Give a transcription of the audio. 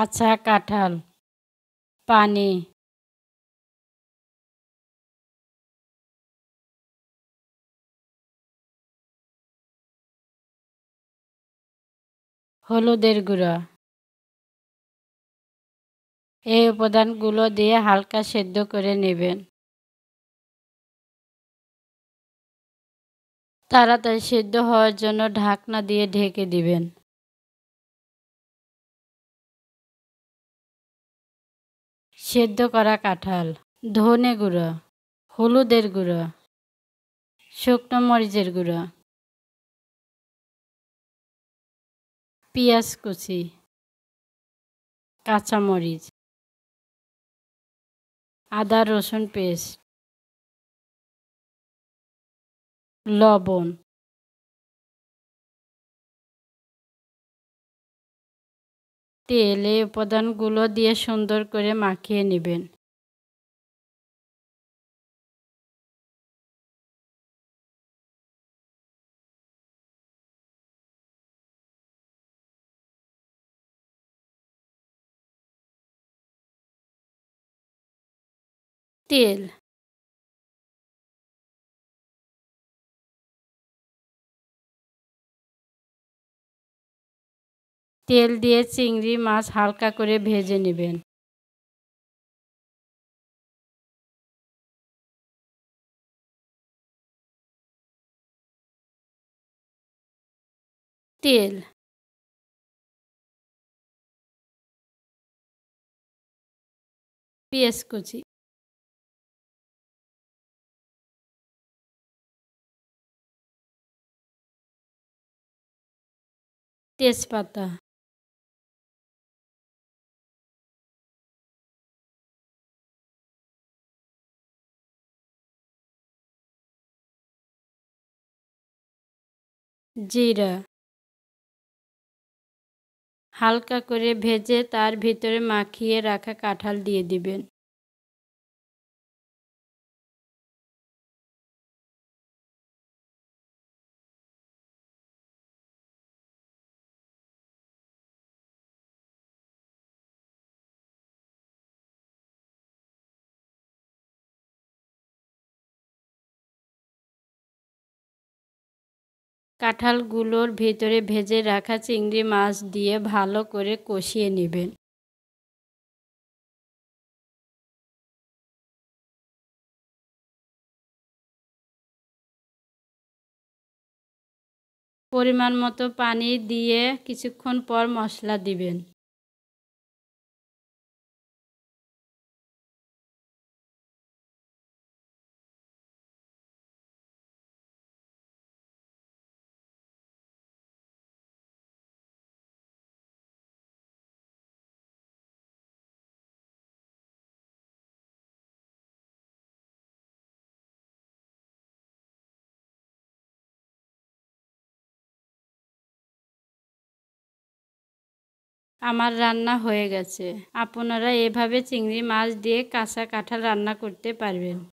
কাঁচা কাঁঠাল পানি হলুদের গুঁড়া এই উপাদানগুলো দিয়ে হালকা সেদ্ধ করে নেবেন তাড়াতাড়ি সেদ্ধ হওয়ার জন্য ঢাকনা দিয়ে ঢেকে দিবেন সেদ্ধ করা কাঁঠাল ধনে গুঁড়ো হলুদের গুঁড়ো শুকনো মরিচের গুঁড়ো পেঁয়াজ কুচি কাঁচামরিচ আদা রসুন পেস্ট লবণ তেল এই উপাদানগুলো দিয়ে সুন্দর করে মাখিয়ে নেবেন তেল তেল দিয়ে চিংড়ি মাছ হালকা করে ভেজে নেবেন তেল পেঁয়াজ কুচি তেজপাতা জিরা হালকা করে ভেজে তার ভিতরে মাখিয়ে রাখা কাঁঠাল দিয়ে দিবেন কাঁঠালগুলোর ভেতরে ভেজে রাখা চিংড়ি মাছ দিয়ে ভালো করে কষিয়ে নেবেন পরিমাণ মতো পানি দিয়ে কিছুক্ষণ পর মশলা দিবেন আমার রান্না হয়ে গেছে আপনারা এভাবে চিংড়ি মাছ দিয়ে কাঁচা কাঁঠাল রান্না করতে পারবেন